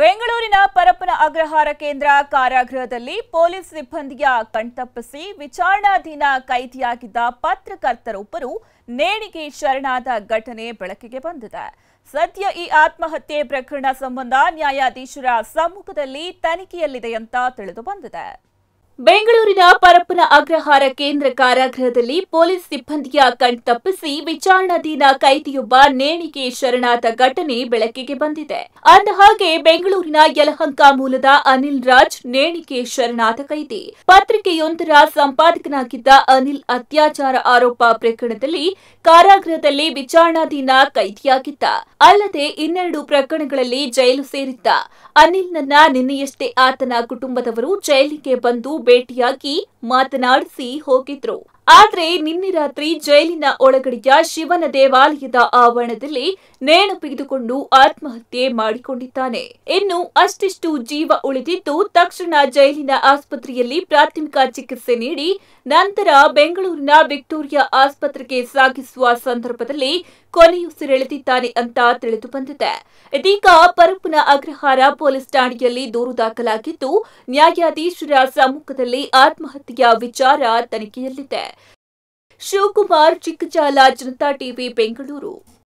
ಬೆಂಗಳೂರಿನ ಪರಪ್ಪನ ಅಗ್ರಹಾರ ಕೇಂದ್ರ ಕಾರಾಗೃಹದಲ್ಲಿ ಪೊಲೀಸ್ ಸಿಬ್ಬಂದಿಯ ಕಣ್ತಪ್ಪಿಸಿ ವಿಚಾರಣಾಧೀನ ಕೈದಿಯಾಗಿದ್ದ ಪತ್ರಕರ್ತರೊಬ್ಬರು ನೇಣಿಗೆ ಶರಣಾದ ಘಟನೆ ಬೆಳಕಿಗೆ ಬಂದಿದೆ ಸದ್ಯ ಈ ಆತ್ಮಹತ್ಯೆ ಪ್ರಕರಣ ಸಂಬಂಧ ನ್ಯಾಯಾಧೀಶರ ಸಮ್ಮುಖದಲ್ಲಿ ತನಿಖೆಯಲ್ಲಿದೆ ಅಂತ ತಿಳಿದು ಬಂದಿದೆ ಬೆಂಗಳೂರಿನ ಪರಪ್ಪನ ಅಗ್ರಹಾರ ಕೇಂದ್ರ ಕಾರಾಗೃಹದಲ್ಲಿ ಪೊಲೀಸ್ ಸಿಬ್ಬಂದಿಯ ಕಣ್ತಪ್ಪಿಸಿ ವಿಚಾರಣಾಧೀನ ಕೈದಿಯೊಬ್ಬ ನೇಣಿಗೆ ಶರಣಾದ ಘಟನೆ ಬೆಳಕಿಗೆ ಬಂದಿದೆ ಹಾಗೆ ಬೆಂಗಳೂರಿನ ಯಲಹಂಕ ಮೂಲದ ಅನಿಲ್ ರಾಜ್ ನೇಣಿಗೆ ಶರಣಾದ ಕೈದಿ ಪತ್ರಿಕೆಯೊಂದರ ಸಂಪಾದಕನಾಗಿದ್ದ ಅನಿಲ್ ಅತ್ಯಾಚಾರ ಆರೋಪ ಪ್ರಕರಣದಲ್ಲಿ ಕಾರಾಗೃಹದಲ್ಲಿ ವಿಚಾರಣಾಧೀನ ಕೈದಿಯಾಗಿದ್ದ ಅಲ್ಲದೆ ಇನ್ನೆರಡು ಪ್ರಕರಣಗಳಲ್ಲಿ ಜೈಲು ಸೇರಿದ್ದ ಅನಿಲ್ನನ್ನ ನಿನ್ನೆಯಷ್ಟೇ ಆತನ ಕುಟುಂಬದವರು ಜೈಲಿಗೆ ಬಂದು बेटिया की मातनाड सी हो ಆದರೆ ನಿನ್ನೆ ರಾತ್ರಿ ಜೈಲಿನ ಒಳಗಡೆಯ ಶಿವನ ದೇವಾಲಯದ ಆವರಣದಲ್ಲಿ ನೇಣು ಬಿಗಿದುಕೊಂಡು ಆತ್ಮಹತ್ಯೆ ಮಾಡಿಕೊಂಡಿದ್ದಾನೆ ಇನ್ನು ಅಷ್ಟಿಷ್ಟು ಜೀವ ಉಳಿದಿದ್ದು ತಕ್ಷಣ ಜೈಲಿನ ಆಸ್ಪತ್ರೆಯಲ್ಲಿ ಪ್ರಾಥಮಿಕ ಚಿಕಿತ್ಸೆ ನೀಡಿ ನಂತರ ಬೆಂಗಳೂರಿನ ವಿಕ್ಟೋರಿಯಾ ಆಸ್ಪತ್ರೆಗೆ ಸಾಗಿಸುವ ಸಂದರ್ಭದಲ್ಲಿ ಕೊನೆಯುಸಿರೆಳೆದಿದ್ದಾನೆ ಅಂತ ತಿಳಿದು ಬಂದಿದೆ ಇದೀಗ ಪರಪ್ಪನ ಅಗ್ರಹಾರ ಪೊಲೀಸ್ ಠಾಣೆಯಲ್ಲಿ ದೂರು ದಾಖಲಾಗಿದ್ದು ನ್ಯಾಯಾಧೀಶರ ಸಮ್ಮುಖದಲ್ಲಿ ಆತ್ಮಹತ್ಯೆಯ ವಿಚಾರ ತನಿಖೆಯಲ್ಲಿದೆ ಶಿವಕುಮಾರ್ ಚಿಕ್ಕಜಾಲ ಜನತಾ ಟಿವಿ ಬೆಂಗಳೂರು